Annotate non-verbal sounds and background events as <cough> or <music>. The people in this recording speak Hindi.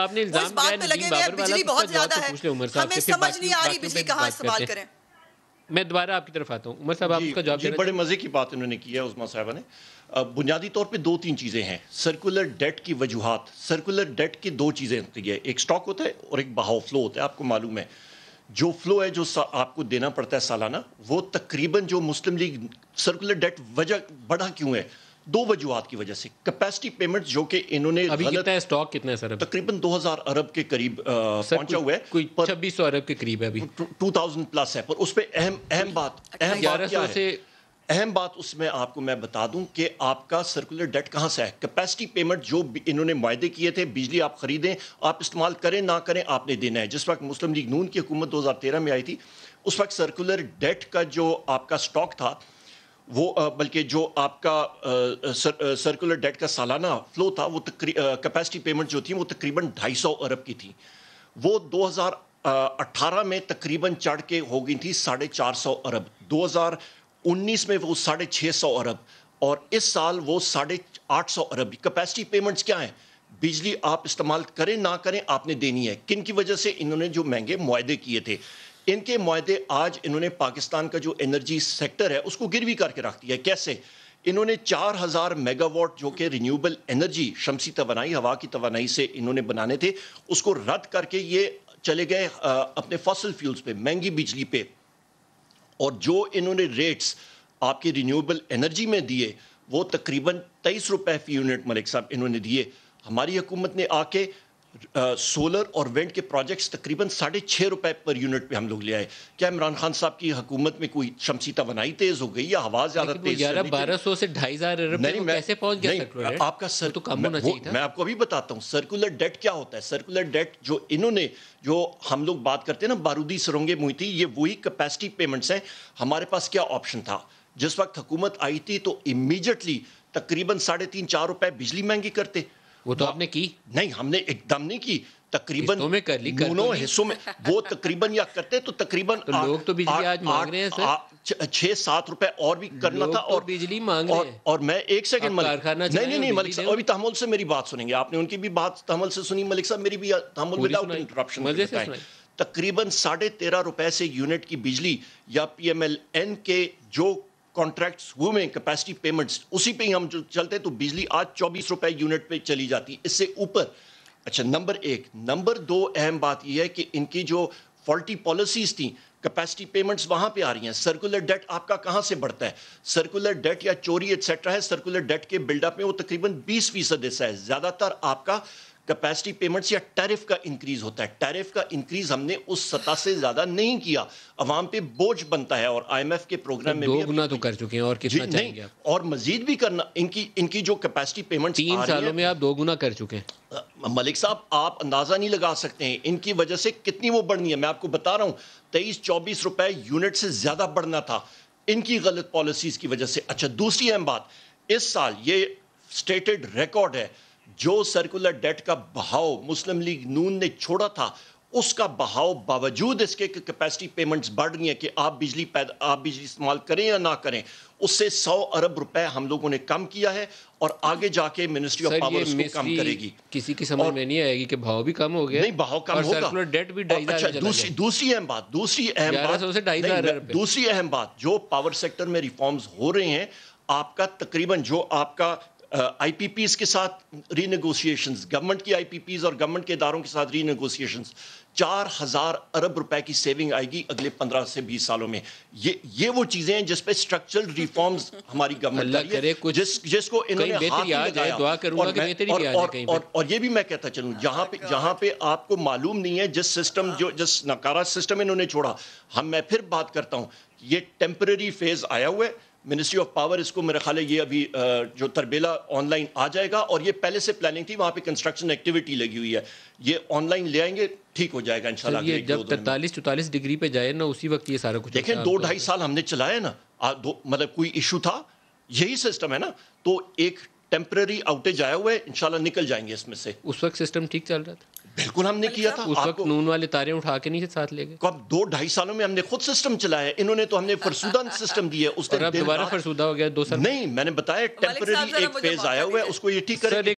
आपने इल्जाम इस बात लगे हुए बिजली बहुत ज्यादा तो है हमें समझ नहीं आ रही बिजली कहाँ इस्तेमाल करें मैं दोबारा आपकी तरफ आता हूँ उमर साहब आप उसका जवाब बड़े मज़े की बात इन्होंने की है उस्मा साहबा ने बुनियादी तौर पे दो तीन चीज़ें हैं सर्कुलर डेट की वजूहत सर्कुलर डेट की दो चीज़ें होती है एक स्टॉक होता है और एक बहाव फ्लो होता है आपको मालूम है जो फ्लो है जो आपको देना पड़ता है सालाना वो तकरीबन जो मुस्लिम लीग सर्कुलर डेट वजह बढ़ा क्यों है दो वजूहत की वजह से कैपेसिटी पेमेंट्स जो कि इन्होंने अभी गलत, कितना है स्टॉक कितना है सर तकरीबन 2000 अरब के करीब पहुंचा हुआ है कोई छब्बीस सौ अरब के करीब है अभी 2000 प्लस है पर उस पर अहम अहम बात अहम बात क्या है अहम बात उसमें आपको मैं बता दूं कि आपका सर्कुलर डेट कहां से है कैपेसिटी पेमेंट जो इन्होंने माहे किए थे बिजली आप खरीदें आप इस्तेमाल करें ना करें आपने देना है जिस वक्त मुस्लिम लीग नून की हुकूमत 2013 में आई थी उस वक्त सर्कुलर डेट का जो आपका स्टॉक था वो बल्कि जो आपका सर, सर्कुलर डेट का सालाना फ्लो था वो कैपेसिटी पेमेंट जो थी वो तकरीबन ढाई सौ अरब की थी वो 2018 में तकरीबन चढ़ के हो गई थी साढ़े चार सौ अरब 2019 में वो साढ़े छः सौ अरब और इस साल वो साढ़े आठ सौ अरब कैपेसिटी पेमेंट्स क्या हैं बिजली आप इस्तेमाल करें ना करें आपने देनी है किन की वजह से इन्होंने जो महंगे माहे किए थे इनके माहे आज इन्होंने पाकिस्तान का जो एनर्जी सेक्टर है उसको गिरवी करके रख दिया कैसे इन्होंने 4000 मेगावाट जो कि रिन्यूएबल एनर्जी शमसी तोानाई हवा की तोानाई से इन्होंने बनाने थे उसको रद्द करके ये चले गए अपने फसल फ्यूल्स पे महंगी बिजली पे और जो इन्होंने रेट्स आपके रिन्यूएबल एनर्जी में दिए वो तकरीबन तेईस रुपए फी यूनिट मलिक साहब इन्होंने दिए हमारी हुकूमत ने आके सोलर और विंड के प्रोजेक्ट्स तकरीबन साढ़े छः रुपए पर यूनिट पे हम लोग ले आए क्या इमरान खान साहब की हुकूमत में कोई शमसी तोनाई तेज हो गई या हवा ज्यादा तेज ग्यारह बारह सौ से ढाई हजार कैसे पहुंच गया आपका सर तो कम होना चाहिए मैं आपको अभी बताता हूँ सर्कुलर डेट क्या होता है सर्कुलर डेट जो इन्होंने जो हम लोग बात करते हैं ना बारूदी सरोंगे मुहिती ये वही कैपेसिटी पेमेंट्स हैं हमारे पास क्या ऑप्शन था जिस वक्त हुकूमत आई थी तो इमीजिएटली तकरीबन साढ़े तीन चार रुपए बिजली महंगी करते वो तो आपने की नहीं हमने एकदम नहीं की तकरीबन में कर ली दोनों तो हिस्सों में वो तकरीबन या करते तो तकरीबन <laughs> तो लोग तो बिजली आज मांग रहे हैं सर छह सात रुपए और भी करना था तो और बिजली मांग रहे हैं और मैं एक सेकंड मलिक नहीं नहीं नहीं मलिक साहब अभी तहमुल से मेरी बात सुनेंगे आपने उनकी भी बात तहमुल से सुनी मलिक साहब मेरी भी तहमुल विदाउट इंटरप्शन तकरीबन साढ़े तेरह रुपए से यूनिट की बिजली या पीएमएलएन के जो कॉन्ट्रैक्ट्स हुए हैं कैपेसिटी पेमेंट्स उसी पे ही हम जो चलते तो बिजली आज चौबीस रुपए यूनिट पे चली जाती है इससे ऊपर अच्छा नंबर एक नंबर दो अहम बात यह है कि इनकी जो फॉल्टी पॉलिसीज थी कैपेसिटी पेमेंट्स वहां पे आ रही हैं सर्कुलर डेट आपका कहां से बढ़ता है सर्कुलर डेट या चोरी एक्सेट्रा है सर्कुलर डेट के बिल्डअप में वो तकरीबन 20 फीसद हिस्सा है ज़्यादातर आपका कैपेसिटी पेमेंट्स या टैरिफ का इंक्रीज होता है टैरिफ का इंक्रीज हमने उस सतह से ज्यादा नहीं किया अवाम पे बोझ बनता है और आईएमएफ के प्रोग्राम में भी गुना तो कर चुके हैं और कितना नहीं और मजीद भी करना इनकी इनकी जो कैपेसिटी पेमेंट तीन सालों में आप दो गुना कर चुके हैं मलिक साहब आप अंदाज़ा नहीं लगा सकते हैं इनकी वजह से कितनी वो बढ़नी है मैं आपको बता रहा हूँ तेईस चौबीस रुपए यूनिट से ज़्यादा बढ़ना था इनकी गलत पॉलिसीज़ की वजह से अच्छा दूसरी अहम बात इस साल ये स्टेटेड रिकॉर्ड है जो सर्कुलर डेट का बहाव मुस्लिम लीग नून ने छोड़ा था उसका बहाव बावजूद इसके कैपेसिटी पेमेंट्स बढ़ गई हैं कि आप बिजली पैदा आप बिजली इस्तेमाल करें या ना करें उससे 100 अरब रुपए हम लोगों ने कम किया है और आगे जाके मिनिस्ट्री ऑफ पावर उसको कम करेगी किसी की समझ में नहीं आएगी कि भाव भी कम हो गया नहीं भाव कम होगा डेट भी अच्छा दूसरी दूसरी अहम बात दूसरी अहम बात दूसरी अहम बात जो पावर सेक्टर में रिफॉर्म्स हो रहे हैं आपका तकरीबन जो आपका आई uh, के साथ रीनेगोशिएशन गवर्नमेंट की आई और गवर्नमेंट के इदारों के साथ रीनेगोशिएशन चार हज़ार अरब रुपए की सेविंग आएगी अगले पंद्रह से बीस सालों में ये ये वो चीज़ें हैं जिसपे स्ट्रक्चरल रिफॉर्म्स हमारी गवर्नमेंट जिस जिसको इन्होंने हाथ लगाया और, और, और, और, और ये भी मैं कहता चलू जहां पे जहां पे आपको मालूम नहीं है जिस सिस्टम जो जिस नकारा सिस्टम इन्होंने छोड़ा हम मैं फिर बात करता हूँ ये टेम्पररी फेज़ आया हुआ है मिनिस्ट्री ऑफ पावर इसको मेरे ख्याल ये अभी जो तरबेला ऑनलाइन आ जाएगा और ये पहले से प्लानिंग थी वहाँ पे कंस्ट्रक्शन एक्टिविटी लगी हुई है ये ऑनलाइन ले आएंगे ठीक हो जाएगा इंशाल्लाह ये जब तैतालीस चौतालीस डिग्री पे जाए ना उसी वक्त ये सारा कुछ देखें अच्छा दो ढाई साल हमने चलाया ना दो मतलब कोई इशू था यही सिस्टम है ना तो एक टेम्प्रेरी आउटेज आया हुआ है इनशाला निकल जाएंगे इसमें से उस वक्त सिस्टम ठीक चल रहा था बिल्कुल हमने किया था उस वक्त नून वाले तारे उठा के नहीं साथ ले गए कब दो ढाई सालों में हमने खुद सिस्टम चलाया इन्होंने तो हमने फरसूदा सिस्टम दिया उसके दोबारा फरसूदा हो गया दो साल नहीं मैंने बताया टेम्पररी एक फेज आया हुआ है उसको ये ठीक कर